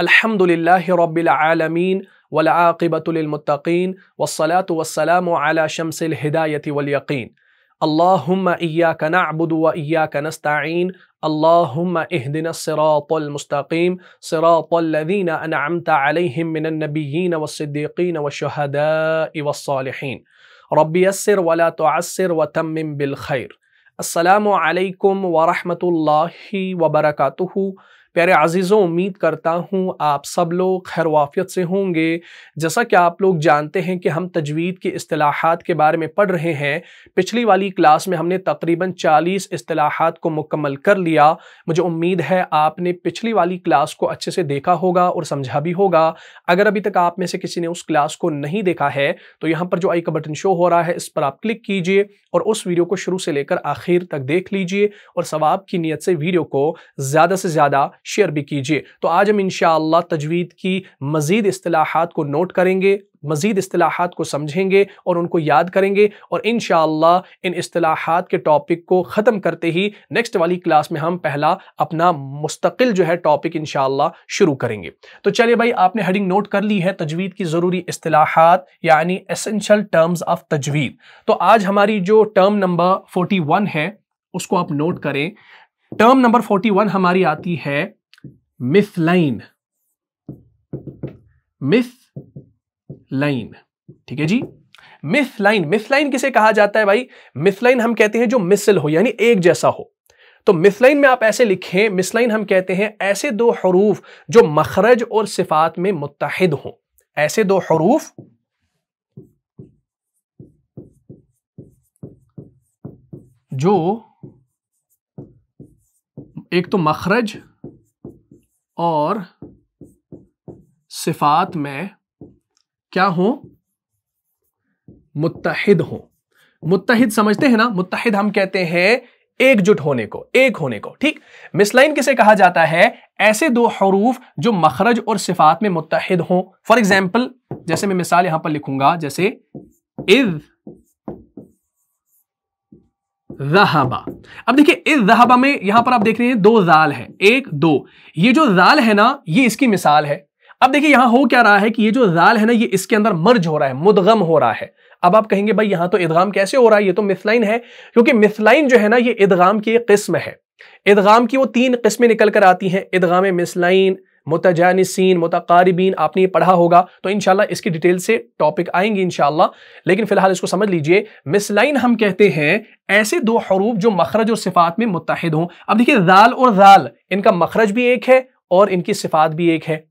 الحمد لله رب العالمين والعاقبة للمتقين والصلاة والسلام على شمس الهداية واليقين اللهم إياك نعبد وإياك نستعين اللهم اهدنا الصراط المستقيم صراط الذين أنعمت عليهم من النبيين والصديقين والشهداء والصالحين رب يسر ولا تعسر وتمم بالخير السلام عليكم ورحمة الله وبركاته प्यारे आजीज़ों उम्मीद करता हूँ आप सब लोग खैर वाफियत से होंगे जैसा कि आप लोग जानते हैं कि हम तजवीद की असलाहत के बारे में पढ़ रहे हैं पिछली वाली क्लास में हमने तकरीबन 40 असलाहत को मुकम्मल कर लिया मुझे उम्मीद है आपने पिछली वाली क्लास को अच्छे से देखा होगा और समझा भी होगा अगर अभी तक आप में से किसी ने उस क्लास को नहीं देखा है तो यहाँ पर जो आई का बटन शो हो रहा है इस पर आप क्लिक कीजिए और उस वीडियो को शुरू से लेकर आखिर तक देख लीजिए और सवाब की नीयत से वीडियो को ज़्यादा से ज़्यादा शेयर भी कीजिए तो आज हम इन तजवीद की मज़ीद असलाहत को नोट करेंगे मज़ीद असलाहत को समझेंगे और उनको याद करेंगे और इन इन असलाहत के टॉपिक को ख़त्म करते ही नेक्स्ट वाली क्लास में हम पहला अपना मुस्तकिल जो है टॉपिक इन शुरू करेंगे तो चलिए भाई आपने हेडिंग नोट कर ली है तजवीद की ज़रूरी असलाहत यानी एसेंशल टर्म्स ऑफ तजवीद तो आज हमारी जो टर्म नंबर फोर्टी वन है उसको आप नोट करें टर्म नंबर फोर्टी वन हमारी आती है मिस लाइन मिस लाइन ठीक है जी मिस लाइन मिस लाइन किसे कहा जाता है भाई मिस लाइन हम कहते हैं जो मिसल हो यानी एक जैसा हो तो मिसलाइन में आप ऐसे लिखें मिसलाइन हम कहते हैं ऐसे दो हरूफ जो मखरज और सिफात में मुतहद हों ऐसे दो हरूफ जो एक तो मखरज और सिफात में क्या हो मुतहिद हो मुतहिद समझते हैं ना मुतहिद हम कहते हैं एकजुट होने को एक होने को ठीक मिसलाइन किसे कहा जाता है ऐसे दो हरूफ जो मखरज और सिफात में मुतहद हो फॉर एग्जाम्पल जैसे मैं मिसाल यहां पर लिखूंगा जैसे इज जहाबा अब देखिए इस जहाबा में यहां पर आप देख रहे हैं दो जाल है एक दो ये जो जाल है ना ये इसकी मिसाल है अब देखिए यहां हो क्या रहा है कि ये जो जाल है ना ये इसके अंदर मर्ज हो रहा है मुदगम हो रहा है अब आप कहेंगे भाई यहां तो इदगाम कैसे हो रहा है ये तो मिसलाइन है क्योंकि मिसलाइन जो है ना ये इदगाम की एक किस्म है इदगाम की वो तीन किस्में निकल कर आती हैं इदगाम मिसलाइन मुतजानसिन मुतकारिबीन आपने ये पढ़ा होगा तो इन इसकी डिटेल से टॉपिक आएंगे इन लेकिन फ़िलहाल इसको समझ लीजिए मिसलाइन हम कहते हैं ऐसे दो हरूफ जो मखरज और सिफात में मुतहद हों अब देखिए दाल और दाल इनका मखरज भी एक है और इनकी सिफात भी एक है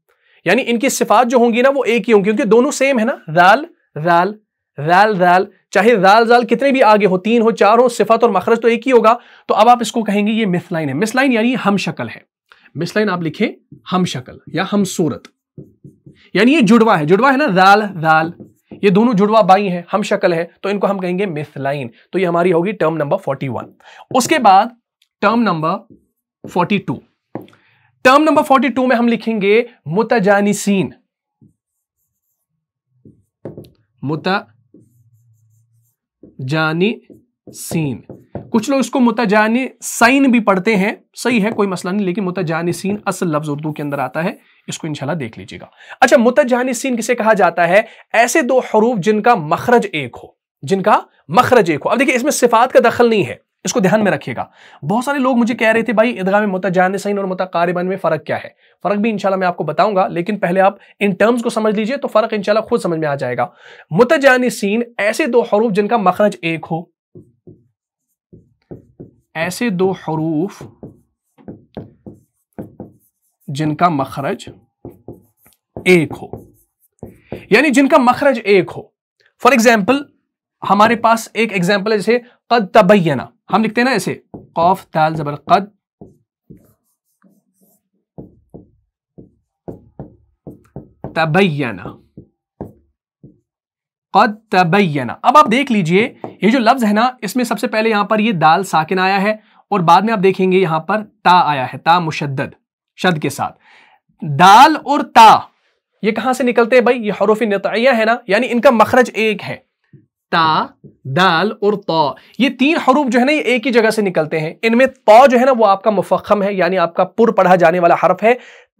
यानी इनकी सिफात जो होंगी ना वो एक ही होंगी क्योंकि दोनों सेम है ना दाल दाल रैल रैल चाहे रैल रैल कितने भी आगे हो तीन हो चार हो सिफत और मखरज तो एक ही होगा तो अब आप इसको कहेंगे ये मिसलाइन है मिसलाइन यानी हम शक्ल है मिसलाइन आप लिखें हम शक्ल या हम सूरत यानी ये जुड़वा है जुड़वा है ना दाल दाल ये दोनों जुड़वा बाई है हम शक्ल है तो इनको हम कहेंगे मिसलाइन तो ये हमारी होगी टर्म नंबर 41 उसके बाद टर्म नंबर 42 टर्म नंबर 42 में हम लिखेंगे मुतजानिसीन जानी सीन कुछ लोग इसको मुतजान साइन भी पढ़ते हैं सही है कोई मसला नहीं लेकिन मुतजान सीन असल लफ्ज उर्दू के अंदर आता है इसको इंशाल्लाह देख लीजिएगा अच्छा मुतजान सीन किसे कहा जाता है ऐसे दो हरूफ जिनका मखरज एक हो जिनका मखरज एक हो अब देखिए इसमें सिफात का दखल नहीं है इसको ध्यान में रखिएगा बहुत सारे लोग मुझे कह रहे थे भाई ईदगाह में मुतजान सीन और मुतकारबन में फ़र्क क्या है फ़र्क भी इंशाल्लाह मैं आपको बताऊंगा लेकिन पहले आप इन टर्म्स को समझ लीजिए तो फ़र्क इंशाल्लाह खुद समझ में आ जाएगा मुतजान सीन ऐसे दो हरूफ जिनका मखरज एक हो ऐसे दो हरूफ जिनका मखरज एक हो यानी जिनका मखरज एक हो फॉर एग्जाम्पल हमारे पास एक एग्जाम्पल है जैसे कद तबैना हम लिखते हैं ना ऐसे कौफ दाल जबर कद तबैना कद तबैना अब आप देख लीजिए ये जो लफ्ज है ना इसमें सबसे पहले यहां पर ये दाल साकिन आया है और बाद में आप देखेंगे यहां पर ता आया है ता मुशद शद के साथ दाल और ता ये कहां से निकलते हैं भाई ये हरूफी नतिया है ना यानी इनका मखरज एक है ता दाल और तो ये तीन हरूफ जो है ना ये एक ही जगह से निकलते हैं इनमें तो जो है ना वो आपका मुफखम है यानी आपका पुर पढ़ा जाने वाला हरफ है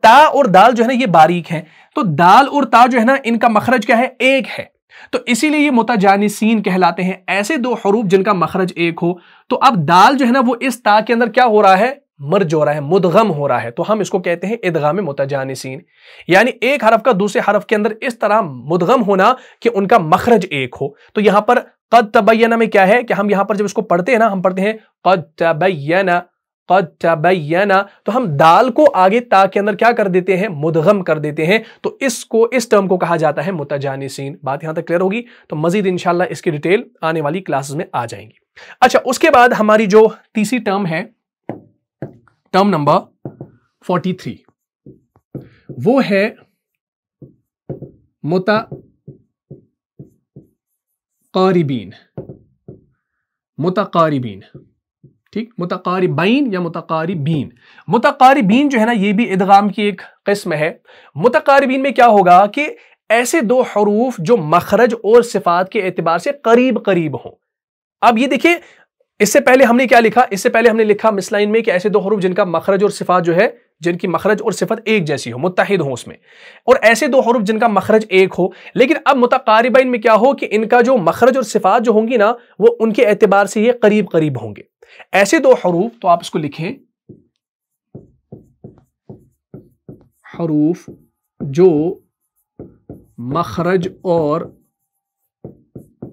ता और दाल जो है ना ये बारीक है तो दाल और ता जो है ना इनका मखरज क्या है एक है तो इसीलिए ये मुताजानिसीन कहलाते हैं ऐसे दो हरूफ जिनका मखरज एक हो तो अब दाल जो है ना वो इस ता के अंदर क्या हो रहा है मर्ज हो रहा है मुदगम हो रहा है तो हम इसको कहते हैं इदगाम मुतजानसिन यानी एक हरफ का दूसरे हरफ के अंदर इस तरह मुदगम होना कि उनका मखरज एक हो तो यहां पर कद तबैना में क्या है कि हम यहां पर जब इसको पढ़ते हैं ना हम पढ़ते हैं कद तबैना कद तबैना तो हम दाल को आगे ता के अंदर क्या कर देते हैं मुदगम कर देते हैं तो इसको इस टर्म को कहा जाता है मुतजानसिन बात यहां तक क्लियर होगी तो मजीद इनशाला इसकी डिटेल आने वाली क्लासेस में आ जाएंगी अच्छा उसके बाद हमारी जो तीसरी टर्म है टर्म नंबर 43 वो है मुता मुताबीन ठीक मुतकारिबाइन या मुतकारिबीन मुतकारिबीन जो है ना ये भी इदगाम की एक किस्म है मुतकारिबीन में क्या होगा कि ऐसे दो हरूफ जो मखरज और सिफात के एतबार से करीब करीब हों अब ये देखिए इससे पहले हमने क्या लिखा इससे पहले हमने लिखा मिसलाइन में कि ऐसे दो हरूफ जिनका मखरज और सिफात जो है जिनकी मखरज और सिफत एक जैसी हो मुतहद हो उसमें और ऐसे दो हरूफ जिनका मखरज एक हो लेकिन अब मुतकारिबाइन में क्या हो कि इनका जो मखरज और सिफात जो होंगी ना वो उनके एतबार से ये करीब करीब होंगे ऐसे दो हरूफ तो आप इसको लिखें हरूफ जो मखरज और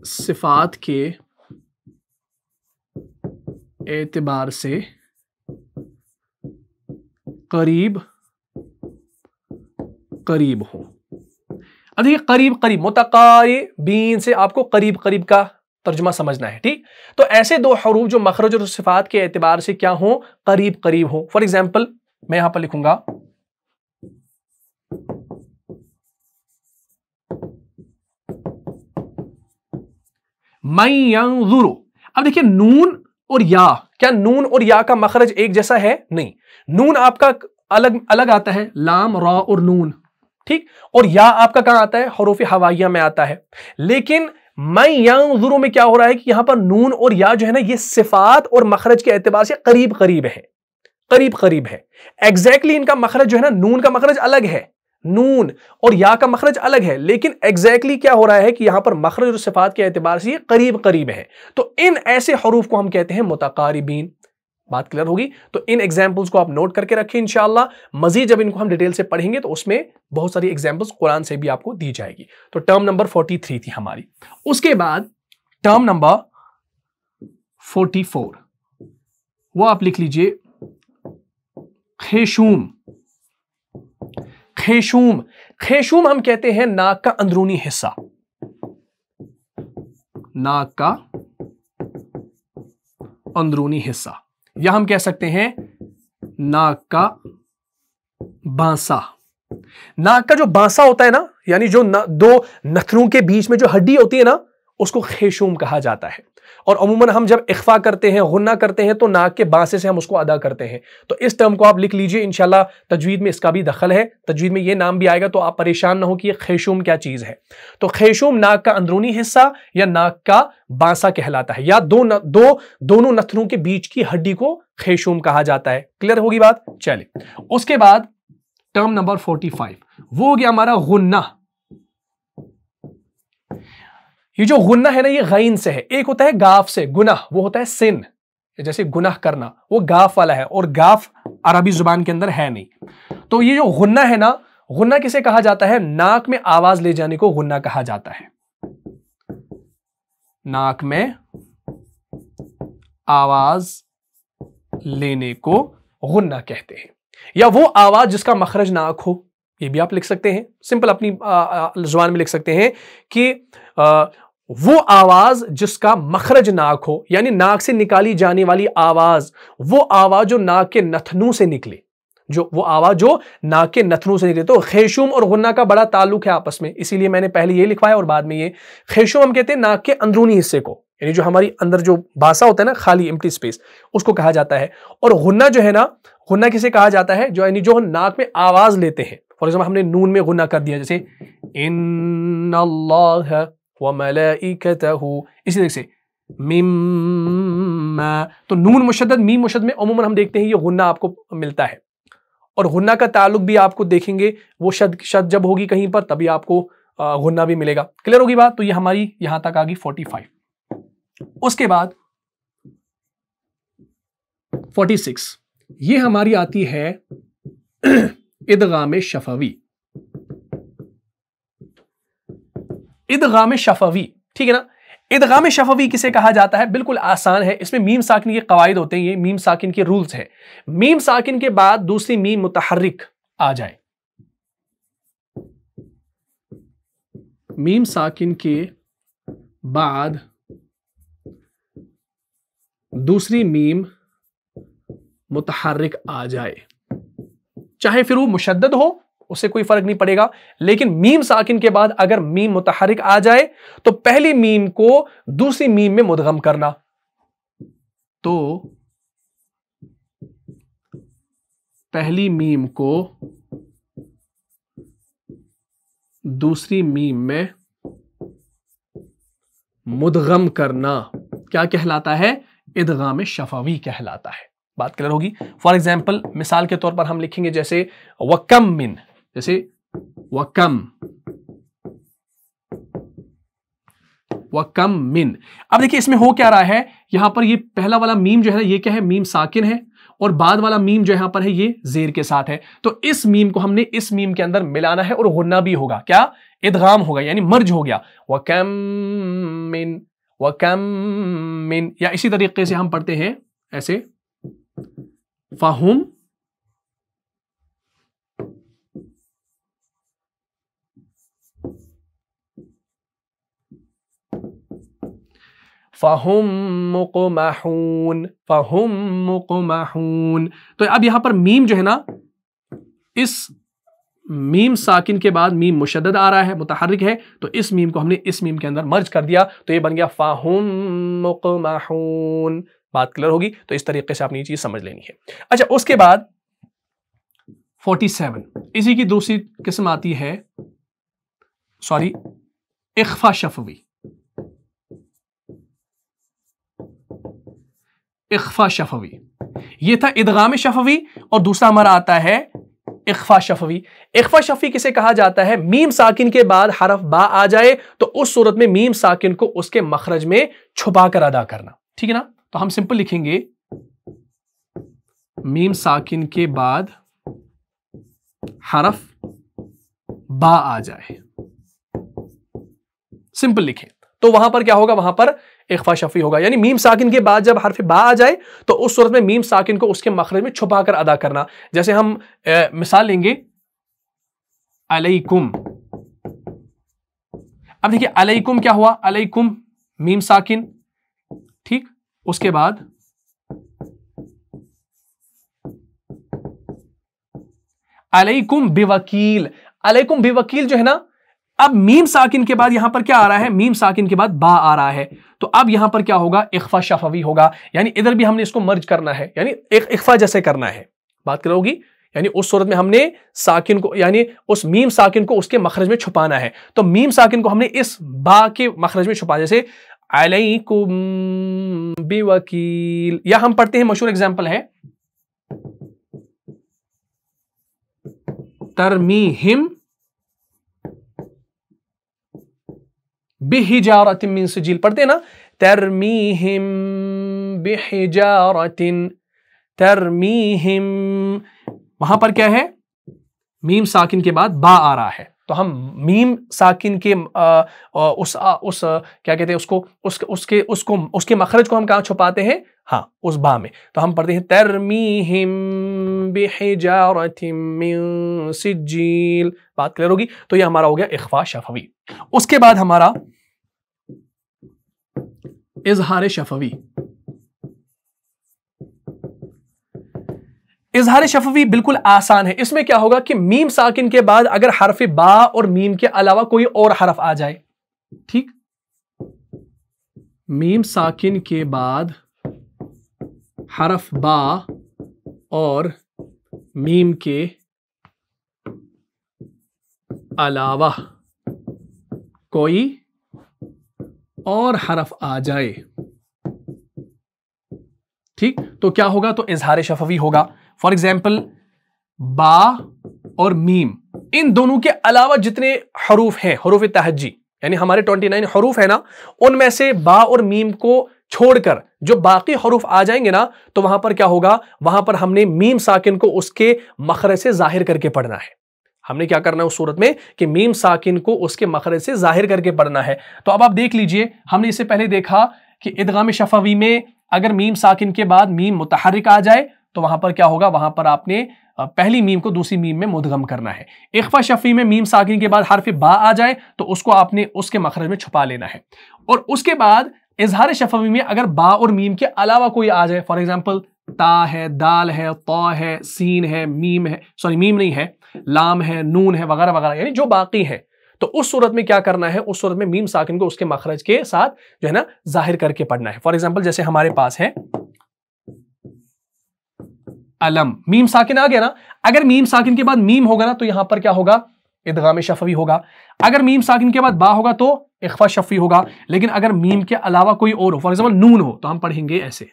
सिफात के एतबार से करीब करीब हो अभी करीब करीब मुतकारी बीन से आपको करीब करीब का तर्जमा समझना है ठीक तो ऐसे दो हरूफ जो मखरज और सिफात के एतबार से क्या हो करीब करीब हो फॉर एग्जाम्पल मैं यहां पर लिखूंगा मई अब देखिए नून और या क्या नून और या का मखरज एक जैसा है नहीं नून आपका अलग अलग आता है लाम रा और नून ठीक और या आपका कहां आता है हरूफ हवाइया में आता है लेकिन मैं यांजुरू में क्या हो रहा है कि यहां पर नून और या जो है ना ये सिफात और मखरज के एतबार से करीब करीब है करीब करीब है एग्जैक्टली exactly इनका मखरज जो है ना नून का मखरज अलग है नून और या का मखरज अलग है लेकिन एग्जैक्टली exactly क्या हो रहा है कि यहां पर मखरज और सिफात के एतबार से ये करीब करीब है तो इन ऐसे हरूफ को हम कहते हैं मुतकारीबीन बात क्लियर होगी तो इन एग्जाम्पल्स को आप नोट करके रखें इनशाला मजीद जब इनको हम डिटेल से पढ़ेंगे तो उसमें बहुत सारी एग्जाम्पल्स कुरान से भी आपको दी जाएगी तो टर्म नंबर फोर्टी थ्री थी हमारी उसके बाद टर्म नंबर फोर्टी फोर वो आप लिख लीजिए खेशूम खेशूम खेशूम हम कहते हैं नाक का अंदरूनी हिस्सा नाक का अंदरूनी हिस्सा या हम कह सकते हैं नाक का बांसा नाक का जो बांसा होता है ना यानी जो न, दो नथरों के बीच में जो हड्डी होती है ना उसको खेशूम कहा जाता है और अमूमन हम जब इखफा करते हैं गुन्ना करते हैं तो नाक के बांसे से हम उसको अदा करते हैं तो इस टर्म को आप लिख लीजिए इनशाला तजवीद में इसका भी दखल है तजवीद में ये नाम भी आएगा तो आप परेशान ना हो कि ये खेशूम क्या चीज़ है तो खेशूम नाक का अंदरूनी हिस्सा या नाक का बांसा कहलाता है या दो न, दो दोनों नथनों के बीच की हड्डी को खेशूम कहा जाता है क्लियर होगी बात चले उसके बाद टर्म नंबर फोर्टी फाइव वो हो गया हमारा गुन्ना ये जो गुना है ना ये गैन से है एक होता है गाफ से गुनाह वो होता है सिन जैसे गुनाह करना वो गाफ वाला है और गाफ अरबी जुबान के अंदर है नहीं तो ये जो गुन्ना है ना गुन्ना किसे कहा जाता है नाक में आवाज ले जाने को गुन्ना कहा जाता है नाक में आवाज लेने को गुन्ना कहते हैं या वो आवाज जिसका मखरज नाक हो ये भी आप लिख सकते हैं सिंपल अपनी जुबान में लिख सकते हैं कि वो आवाज जिसका मखरज नाक हो यानी नाक से निकाली जाने वाली आवाज वो आवाज जो नाक के नथनों से निकले जो वो आवाज जो नाक के नथनों से निकले तो खेशुम और गुन्ना का बड़ा ताल्लुक है आपस में इसीलिए मैंने पहले ये लिखवाया और बाद में ये खेशुम हम कहते हैं नाक के अंदरूनी हिस्से को यानी जो हमारी अंदर जो भाषा होता है ना खाली एम्प्टी स्पेस उसको कहा जाता है और गुन्ना जो है ना गुन्ना किसे कहा जाता है जो यानी जो हम नाक में आवाज लेते हैं फॉर एग्जाम्पल हमने नून में गुन्ना कर दिया जैसे इन व इसी तरह से मिम्मा तो नून मुशद मीम मुशद में अमूमन हम देखते हैं ये गुन्ना आपको मिलता है और गुना का ताल्लुक भी आपको देखेंगे वो शद शद जब होगी कहीं पर तभी आपको गुना भी मिलेगा क्लियर होगी बात तो ये हमारी यहां तक आ गई फोर्टी फाइव उसके बाद फोर्टी सिक्स ये हमारी आती है इदगाम शफवी इदगाम शफवी ठीक है ना इदगाम शफवी किसे कहा जाता है बिल्कुल आसान है इसमें मीम साकिन के कवायद होते हैं ये मीम साकिन के रूल्स हैं मीम साकिन के बाद दूसरी मीम मुतहरक आ जाए मीम साकिन के बाद दूसरी मीम मुतहरिक आ जाए चाहे फिर वो मुशद्द हो उससे कोई फर्क नहीं पड़ेगा लेकिन मीम साकिन के बाद अगर मीम मुतहरिक आ जाए तो पहली मीम को दूसरी मीम में मुदगम करना तो पहली मीम को दूसरी मीम में मुदगम करना क्या कहलाता है इदगाम शफावी कहलाता है बात क्लियर होगी फॉर एग्जाम्पल मिसाल के तौर पर हम लिखेंगे जैसे वकम मिन जैसे वकम वकम मिन अब देखिए इसमें हो क्या रहा है यहां पर ये पहला वाला मीम जो है ये क्या है मीम साकिन है और बाद वाला मीम जो यहां पर है ये जेर के साथ है तो इस मीम को हमने इस मीम के अंदर मिलाना है और होना भी होगा क्या इदगाम होगा यानी मर्ज हो गया वकम मिन वकम मिन या इसी तरीके से हम पढ़ते हैं ऐसे फाहुम फ़हुम मुकमहून फ़हुम मुकमहून तो अब यहां पर मीम जो है ना इस मीम साकिन के बाद मीम मुशद आ रहा है मुतहरिक है तो इस मीम को हमने इस मीम के अंदर मर्ज कर दिया तो ये बन गया फ़ाहुम मुकमहून बात क्लियर होगी तो इस तरीके से आपने ये चीज़ समझ लेनी है अच्छा उसके बाद 47 इसी की दूसरी किस्म आती है सॉरी इखफा शफवी इखफा शफवी ये था इदगाम शफवी और दूसरा हमारा आता है इखफा शफवी इखफा शफी किसे कहा जाता है मीम साकिन के बाद हरफ बा आ जाए तो उस सूरत में मीम साकिन को उसके मखरज में छुपा कर अदा करना ठीक है ना तो हम सिंपल लिखेंगे मीम साकिन के बाद हरफ बा आ जाए सिंपल लिखें तो वहां पर क्या होगा वहां पर इकफा शफी होगा यानी मीम साकिन के बाद जब हरफ बा आ जाए तो उस सूरत में मीम साकिन को उसके मखरज में छुपा कर अदा करना जैसे हम ए, मिसाल लेंगे अलैकुम अब देखिए अलैकुम क्या हुआ अलैकुम मीम साकिन ठीक उसके बाद अलैकुम बेवकील अलैकुम बेवकील जो है ना अब मीम साकिन के बाद यहां पर क्या आ रहा है मीम साकिन के बाद बा आ रहा है तो अब यहां पर क्या होगा इखफा शफवी होगा यानी इधर भी हमने इसको मर्ज करना है यानी एक इखफा जैसे करना है बात करोगी यानी उस सूरत में हमने साकिन को यानी उस मीम साकिन को उसके मखरज में छुपाना है तो मीम साकिन को हमने इस बा के मखरज में छुपा जैसे अलैकुम बेवकील या हम पढ़ते हैं मशहूर एग्जाम्पल है तरमी हिम बिहिजारत मिन सजील पढ़ते ना तरमीहिम बिहिजारतिन तरमीहिम वहां पर क्या है मीम साकिन के बाद बा आ रहा है तो हम मीम साकिन के आ, आ, उस आ, उस क्या कहते हैं उसको उस उसके उसको उसके मखरज को हम कहाँ छुपाते हैं हाँ उस बा में तो हम पढ़ते हैं तरमीहिम सिजील बात क्लियर होगी तो ये हमारा हो गया इखवा शफवी उसके बाद हमारा इजहार शफवी इजहार शफवी बिल्कुल आसान है इसमें क्या होगा कि मीम साकिन के बाद अगर हरफ बा और मीम के अलावा कोई और हरफ आ जाए ठीक मीम साकिन के बाद हरफ बा और मीम के अलावा कोई और हरफ आ जाए ठीक तो क्या होगा तो इजहार शफवी होगा फॉर एग्जाम्पल बा और मीम इन दोनों के अलावा जितने हरूफ हैं हरूफ तहजी यानी हमारे 29 हरूफ है ना उनमें से बा और मीम को छोड़कर जो बाकी हरूफ आ जाएंगे ना तो वहां पर क्या होगा वहां पर हमने मीम साकिन को उसके मखर से जाहिर करके पढ़ना है हमने क्या करना है उस सूरत में कि मीम साकिन को उसके मखरज से जाहिर करके पढ़ना है तो अब आप देख लीजिए हमने इससे पहले देखा कि इदगाम शफावी में अगर मीम साकिन के बाद मीम मुतहरक आ जाए तो वहां पर क्या होगा वहां पर आपने पहली मीम को दूसरी मीम में मुदगम करना है इखफा शफी में मीम साकिन के बाद हरफ बा आ जाए तो उसको आपने उसके मखरज में छुपा लेना है और उसके बाद इजहार शफवी में अगर बा और मीम के अलावा कोई आ जाए फॉर एग्जाम्पल ता है दाल है तो है सीन है मीम है सॉरी मीम नहीं है लाम है नून है वगैरह वगैरह यानी जो बाकी है तो उस सूरत में क्या करना है उस सूरत में मीम साकिन को उसके मखरज के साथ जो है ना जाहिर करके पढ़ना है फॉर एग्जाम्पल जैसे हमारे पास है अलम मीम साकिन आ गया ना अगर मीम साकिन के बाद मीम होगा ना तो यहां पर क्या होगा इदगाम शफवी होगा अगर मीम साकिन के बाद बा होगा तो इखफा शफी होगा लेकिन अगर मीम के अलावा कोई और हो फॉर एग्जाम्पल नून हो तो हम पढ़ेंगे ऐसे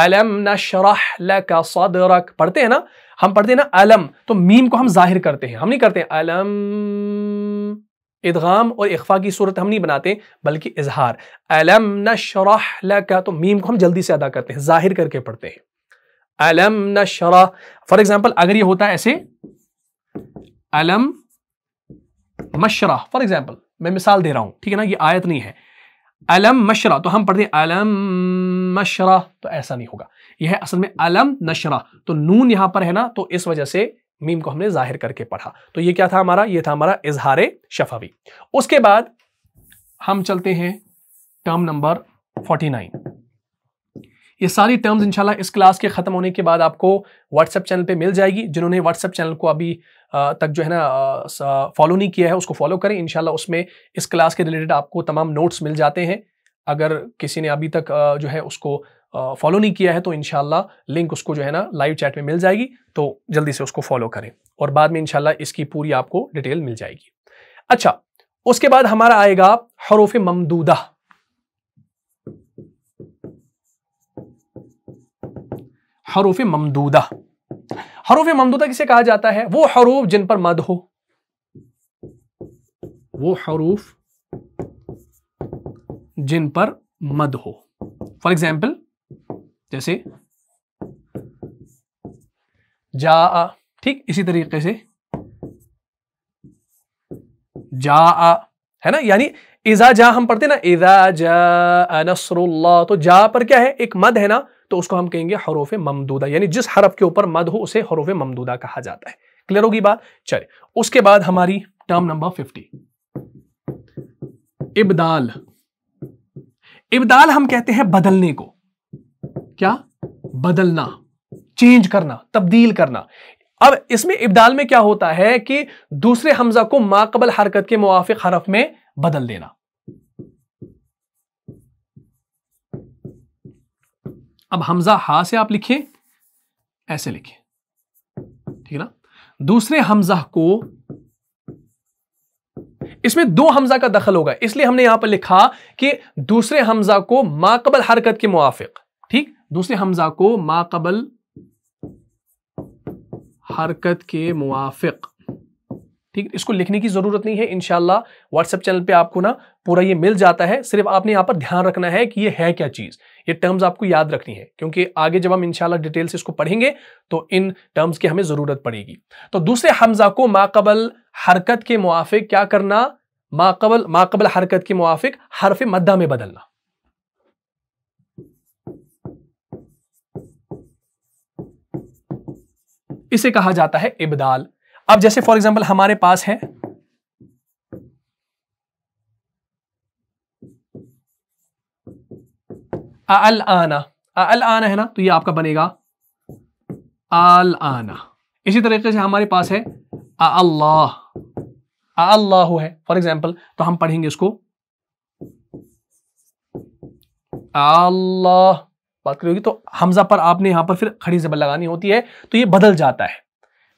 अलम नशरह सदरक पढ़ते हैं ना हम पढ़ते हैं ना अलम तो मीम को हम जाहिर करते हैं हम नहीं करते अलम इदगाम और इखफा की सूरत हम नहीं बनाते बल्कि इजहार अलम नशरह लक तो मीम को हम जल्दी से अदा करते हैं जाहिर करके पढ़ते हैं अलम नशरा फॉर एग्जाम्पल अगर ये होता है ऐसे अलम मशरा फॉर एग्जाम्पल मैं मिसाल दे रहा हूं ठीक है ना ये आयत नहीं है अलम मशरा तो हम पढ़ते हैं अलम मशरा तो ऐसा नहीं होगा यह है असल में अलम नशरा तो नून यहां पर है ना तो इस वजह से मीम को हमने जाहिर करके पढ़ा तो ये क्या था हमारा ये था हमारा इजहार शफावी उसके बाद हम चलते हैं टर्म नंबर फोर्टी नाइन ये सारी टर्म्स इंशाल्लाह इस क्लास के ख़त्म होने के बाद आपको व्हाट्सएप चैनल पे मिल जाएगी जिन्होंने व्हाट्सएप चैनल को अभी तक जो है ना फॉलो नहीं किया है उसको फॉलो करें इंशाल्लाह उसमें इस क्लास के रिलेटेड आपको तमाम नोट्स मिल जाते हैं अगर किसी ने अभी तक जो है उसको फॉलो नहीं किया है तो इन लिंक उसको जो है ना लाइव चैट में मिल जाएगी तो जल्दी से उसको फॉलो करें और बाद में इन इसकी पूरी आपको डिटेल मिल जाएगी अच्छा उसके बाद हमारा आएगा हरूफ ममदूदा हरूफ ममदूदा हरूफ ममदूदा किसे कहा जाता है वो हरूफ जिन पर मद हो वो हरूफ जिन पर मद हो फॉर एग्जाम्पल जैसे जा ठीक इसी तरीके से जा है ना यानी इजा जा हम पढ़ते ना इजा जा नसरुल्ला तो जा पर क्या है एक मद है ना तो उसको हम कहेंगे हरोफ ममदूदा यानी जिस हरफ के ऊपर मद हो उसे हरोफ ममदूदा कहा जाता है क्लियर होगी बात चलिए उसके बाद हमारी टर्म नंबर फिफ्टी इबदाल इबदाल हम कहते हैं बदलने को क्या बदलना चेंज करना तब्दील करना अब इसमें इब्दाल में क्या होता है कि दूसरे हमजा को माकबल हरकत के मुआफिक हरफ में बदल देना अब हमजा हा से आप लिखिए ऐसे लिखें ठीक है ना दूसरे हमजा को इसमें दो हमजा का दखल होगा इसलिए हमने यहां पर लिखा कि दूसरे हमजा को माकबल हरकत के मुआफिक ठीक दूसरे हमजा को माकबल हरकत के मुआफिक ठीक इसको लिखने की ज़रूरत नहीं है इनशाला व्हाट्सएप चैनल पे आपको ना पूरा ये मिल जाता है सिर्फ आपने यहाँ पर ध्यान रखना है कि ये है क्या चीज़ ये टर्म्स आपको याद रखनी है क्योंकि आगे जब हम इनशाला डिटेल से इसको पढ़ेंगे तो इन टर्म्स की हमें ज़रूरत पड़ेगी तो दूसरे हमजा को माकबल हरकत के मुआफ़ क्या करना माकबल माकबल हरकत के मुआफ़ हरफ मद्दा में बदलना इसे कहा जाता है इबदाल अब जैसे फॉर एग्जाम्पल हमारे पास है अल आना अल आना है ना तो ये आपका बनेगा अल आना इसी तरीके से हमारे पास है अल्लाह अल्लाह है फॉर एग्जाम्पल तो हम पढ़ेंगे इसको अल्लाह बात करोगी तो हमजा पर आपने यहां पर फिर खड़ी जबर लगानी होती है तो ये बदल जाता है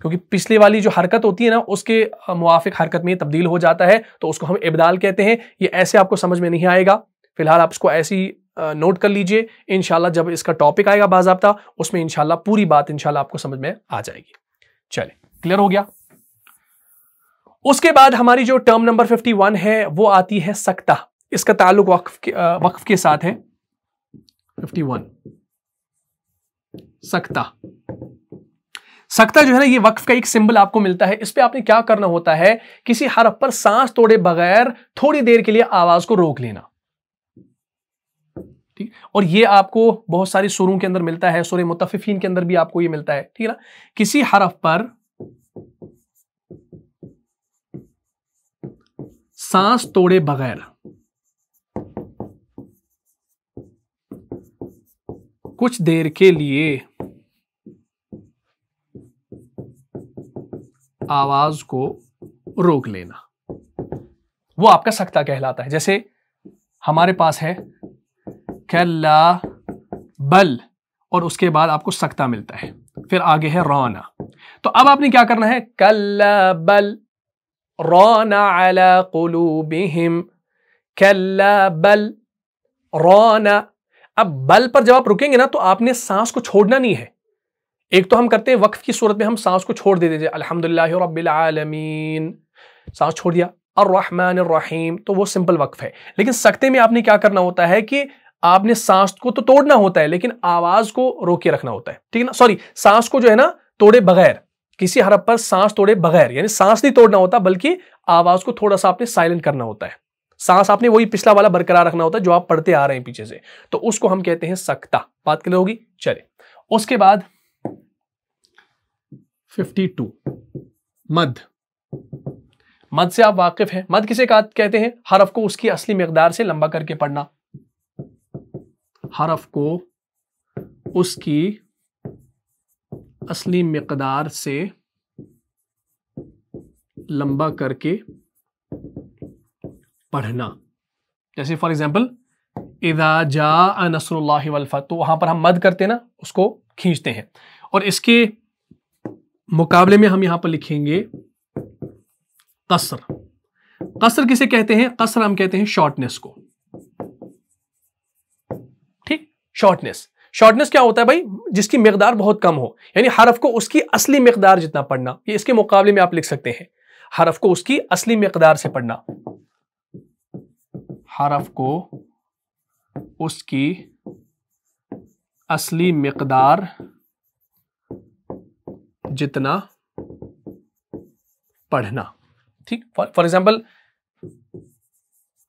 क्योंकि पिछले वाली जो हरकत होती है ना उसके मुआफिक हरकत में तब्दील हो जाता है तो उसको हम इबदाल कहते हैं ये ऐसे आपको समझ में नहीं आएगा फिलहाल आप उसको ऐसी नोट कर लीजिए इनशाला जब इसका टॉपिक आएगा बाजाबा उसमें इनशाला पूरी बात इनशाला आपको समझ में आ जाएगी चले क्लियर हो गया उसके बाद हमारी जो टर्म नंबर 51 है वो आती है सकता इसका ताल्लुक वक्फ के वक्फ के साथ है 51 सकता सकता जो है ना ये वक्फ का एक सिंबल आपको मिलता है इस पर आपने क्या करना होता है किसी हरफ पर सांस तोड़े बगैर थोड़ी देर के लिए आवाज को रोक लेना ठीक और ये आपको बहुत सारी सुरों के अंदर मिलता है सुर मुतफिफिन के अंदर भी आपको ये मिलता है ठीक है ना किसी हरफ पर सांस तोड़े बगैर कुछ देर के लिए आवाज को रोक लेना वो आपका सख्ता कहलाता है जैसे हमारे पास है कल्ला बल और उसके बाद आपको सख्ता मिलता है फिर आगे है रौना तो अब आपने क्या करना है कल्ला बल रौना अला कुलूबिहिम कल्ला बल रौना अब बल पर जब आप रुकेंगे ना तो आपने सांस को छोड़ना नहीं है एक तो हम करते हैं वक्फ की सूरत में हम सांस को छोड़ दे देते अलहमदिल्ला रबालमीन सांस छोड़ दिया और रहमान रहीम तो वो सिंपल वक्फ है लेकिन सकते में आपने क्या करना होता है कि आपने सांस को तो तोड़ना होता है लेकिन आवाज को रोके रखना होता है ठीक है ना सॉरी सांस को जो है ना तोड़े बगैर किसी हरफ पर सांस तोड़े बगैर यानी सांस नहीं तोड़ना होता बल्कि आवाज को थोड़ा सा आपने साइलेंट करना होता है सांस आपने वही पिछला वाला बरकरार रखना होता है जो आप पढ़ते आ रहे हैं पीछे से तो उसको हम कहते हैं सकता बात क्लियर होगी चले उसके बाद 52 मध मध से आप वाकिफ हैं मध किसे कहते हैं हरफ को उसकी असली मकदार से लंबा करके पढ़ना हरफ को उसकी असली मकदार से लंबा करके पढ़ना जैसे फॉर एग्जाम्पल इदा जा नसरुल्लाह वलफत तो वहां पर हम मद करते हैं ना उसको खींचते हैं और इसके मुकाबले में हम यहां पर लिखेंगे कसर कसर किसे कहते हैं कसर हम कहते हैं शॉर्टनेस को ठीक शॉर्टनेस शॉर्टनेस क्या होता है भाई जिसकी मकदार बहुत कम हो यानी हरफ को उसकी असली मकदार जितना पढ़ना ये इसके मुकाबले में आप लिख सकते हैं हरफ को उसकी असली मकदार से पढ़ना हरफ को उसकी असली मकदार जितना पढ़ना ठीक फॉर एग्जाम्पल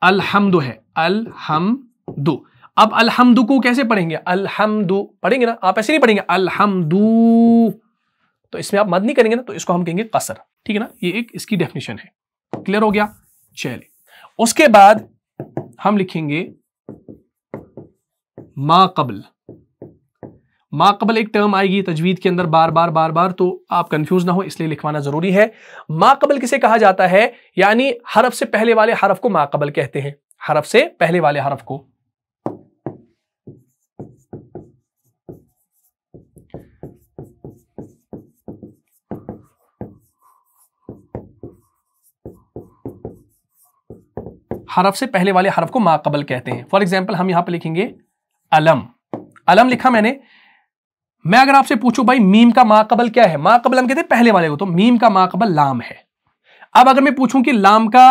अलहमदु है अलहमदु अब अलहमदु को कैसे पढ़ेंगे अलहमदु पढ़ेंगे ना आप ऐसे नहीं पढ़ेंगे अलहमदु तो इसमें आप मद नहीं करेंगे ना तो इसको हम कहेंगे कसर ठीक है ना ये एक इसकी डेफिनेशन है क्लियर हो गया चलिए उसके बाद हम लिखेंगे माकबल कबल माकबल एक टर्म आएगी तजवीद के अंदर बार बार बार बार तो आप कंफ्यूज ना हो इसलिए लिखवाना जरूरी है माकबल किसे कहा जाता है यानी हरफ से पहले वाले हरफ को माकबल कहते हैं हरफ से पहले वाले हरफ को हरफ से पहले वाले हरफ को माकबल कहते हैं फॉर एग्जाम्पल हम यहां पर लिखेंगे अलम अलम लिखा मैंने मैं अगर आपसे पूछूं भाई मीम का माकबल क्या है माकबल हम कहते हैं पहले वाले को तो मीम का माकबल लाम है अब अगर मैं पूछूं कि लाम का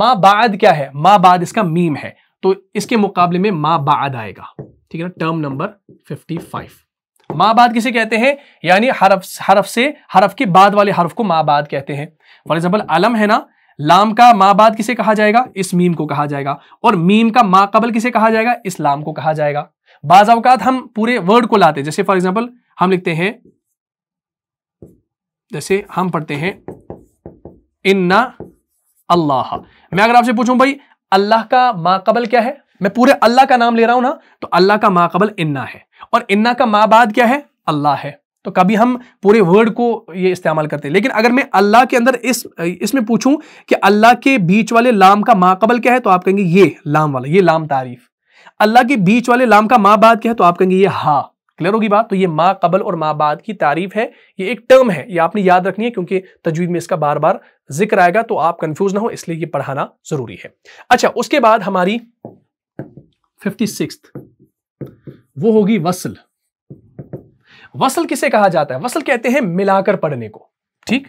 मा बाद क्या है मा बाद इसका मीम है तो इसके मुकाबले में मा बाद आएगा ठीक है ना टर्म नंबर 55 मा बाद किसे कहते हैं यानी हरफ हरफ से हरफ के बाद वाले हरफ को मा बाद कहते हैं फॉर एग्जाम्पल अलम है ना लाम का मा बाद किसे कहा जाएगा इस मीम को कहा जाएगा और मीम का माकबल कबल किसे कहा जाएगा इस लाम को कहा जाएगा बाज अवकात हम पूरे वर्ड को लाते जैसे फॉर एग्जाम्पल हम लिखते हैं जैसे हम पढ़ते हैं इन्ना अल्लाह मैं अगर आपसे पूछूं भाई अल्लाह का माकबल क्या है मैं पूरे अल्लाह का नाम ले रहा हूं ना तो अल्लाह का माकबल इन्ना है और इन्ना का माबाद बाद क्या है अल्लाह है तो कभी हम पूरे वर्ड को ये इस्तेमाल करते हैं लेकिन अगर मैं अल्लाह के अंदर इस इसमें पूछूं कि अल्लाह के बीच वाले लाम का माकबल क्या है तो आप कहेंगे ये लाम वाला ये लाम तारीफ अल्लाह के बीच वाले लाम का माँ बाद क्या है तो आप कहेंगे ये हा क्लियर होगी बात तो ये माँ कबल और माँ बाद की तारीफ है ये एक टर्म है ये आपने याद रखनी है क्योंकि तजवीज में इसका बार बार जिक्र आएगा तो आप कंफ्यूज ना हो इसलिए ये पढ़ाना जरूरी है अच्छा उसके बाद हमारी फिफ्टी सिक्स वो होगी वसल वसल किसे कहा जाता है वसल कहते हैं मिलाकर पढ़ने को ठीक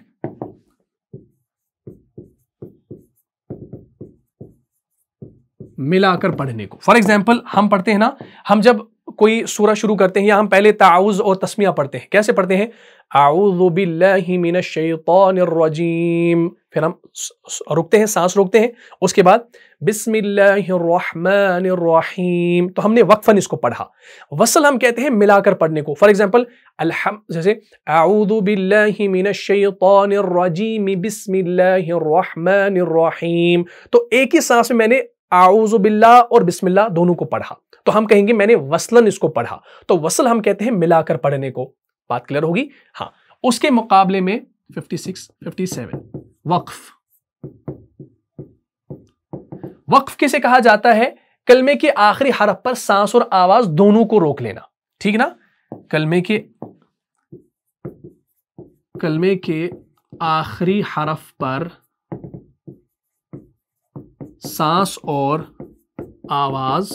मिलाकर पढ़ने को फॉर एग्जाम्पल हम पढ़ते हैं ना हम जब कोई सूरह शुरू करते हैं या हम पहले ताउज़ और तस्मिया पढ़ते हैं कैसे पढ़ते हैं आउजीम फिर हम रुकते हैं सांस रोकते हैं उसके बाद बिस्मिल्लाहिर्रहमानिर्रहीम तो हमने वक्फन इसको पढ़ा वसल हम कहते हैं मिलाकर पढ़ने को फॉर एग्जाम्पल अलहम जैसे आउज़बिल्लाजीम बिस्मिल्लाहिर्रहमानिर्रहीम तो एक ही सांस में मैंने आउजुबिल्ला और बिस्मिल्ला दोनों को पढ़ा तो हम कहेंगे मैंने वसलन इसको पढ़ा तो वसल हम कहते हैं मिलाकर पढ़ने को बात क्लियर होगी हाँ उसके मुकाबले में 56, 57 वक्फ वक्फ किसे कहा जाता है कलमे के आखिरी हरफ पर सांस और आवाज दोनों को रोक लेना ठीक ना कलमे के कलमे के आखिरी हरफ पर सांस और आवाज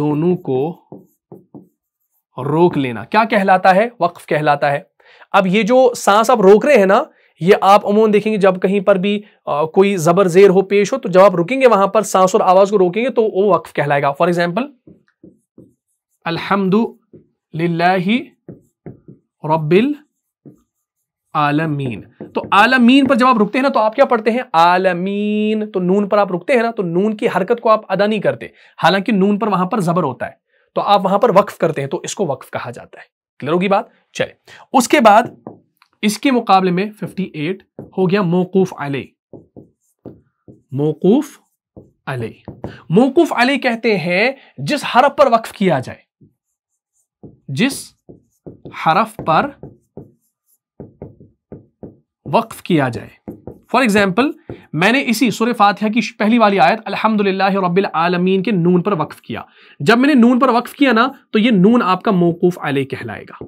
दोनों को रोक लेना क्या कहलाता है वक्फ कहलाता है अब ये जो सांस आप रोक रहे हैं ना ये आप अमूमन देखेंगे जब कहीं पर भी आ, कोई जबर जेर हो पेश हो तो जब आप रुकेंगे वहां पर सांस और आवाज को रोकेंगे तो वो वक्फ कहलाएगा फॉर एग्जाम्पल अलहमदुल्ला रबिल आलमीन तो आलमीन पर जब आप रुकते हैं ना तो आप क्या पढ़ते हैं आलमीन तो नून पर आप रुकते हैं ना तो नून की हरकत को आप अदा नहीं करते हालांकि नून पर वहां पर जबर होता है तो आप वहां पर वक्फ करते हैं तो इसको वक्फ कहा जाता है क्लियर होगी बात चले उसके बाद इसके मुकाबले में 58 हो गया मोकूफ अले मोकूफ अले मोकूफ अले कहते हैं जिस हरफ पर वक्फ किया जाए जिस हरफ पर वक्फ किया जाए फॉर एग्जाम्पल मैंने इसी सुर फातिहा की पहली वाली आयत अलहमदिल्ला रबिल आलमीन के नून पर वक्फ किया जब मैंने नून पर वक्फ किया ना तो ये नून आपका मौकूफ आले कहलाएगा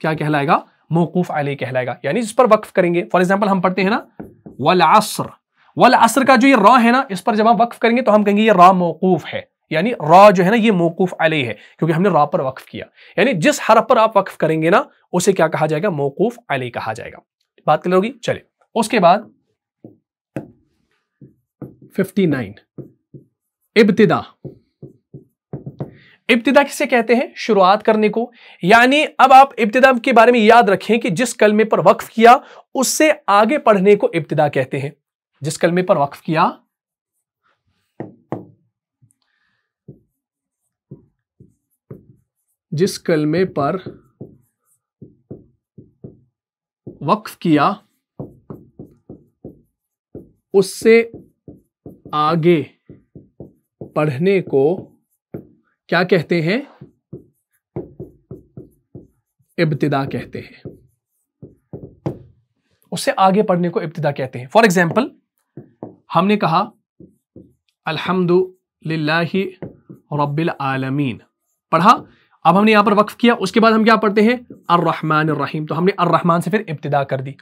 क्या कहलाएगा मौकूफ आले कहलाएगा यानी इस पर वक्फ करेंगे फॉर एग्जाम्पल हम पढ़ते हैं ना वल असर वल असर का जो ये रॉ है ना इस पर जब हम वक्फ करेंगे तो हम कहेंगे ये रॉ मौकूफ है यानी रा जो है ना ये मौकूफ अलह है क्योंकि हमने रा पर वक्फ किया यानी जिस हरफ पर आप वक्फ करेंगे ना उसे क्या कहा जाएगा मौकूफ अलह कहा जाएगा बात क्लियर होगी चले उसके बाद 59 इब्तिदा इब्तदा किसे कहते हैं शुरुआत करने को यानी अब आप इब्तदा के बारे में याद रखें कि जिस कलमे पर वक्फ किया उससे आगे पढ़ने को इब्तदा कहते हैं जिस कलमे पर वक्फ किया जिस कलमे पर वक्फ किया उससे आगे पढ़ने को क्या कहते हैं इब्तदा कहते हैं उससे आगे पढ़ने को इब्तदा कहते हैं फॉर एग्जाम्पल हमने कहा अल्हम्दुलिल्लाहि रब्बिल आलमीन पढ़ा अब हमने यहाँ पर वक्फ किया उसके बाद हम क्या पढ़ते हैं अर्रहमान रहीम तो हमने अर्रहमान से फिर इब्तदा कर दी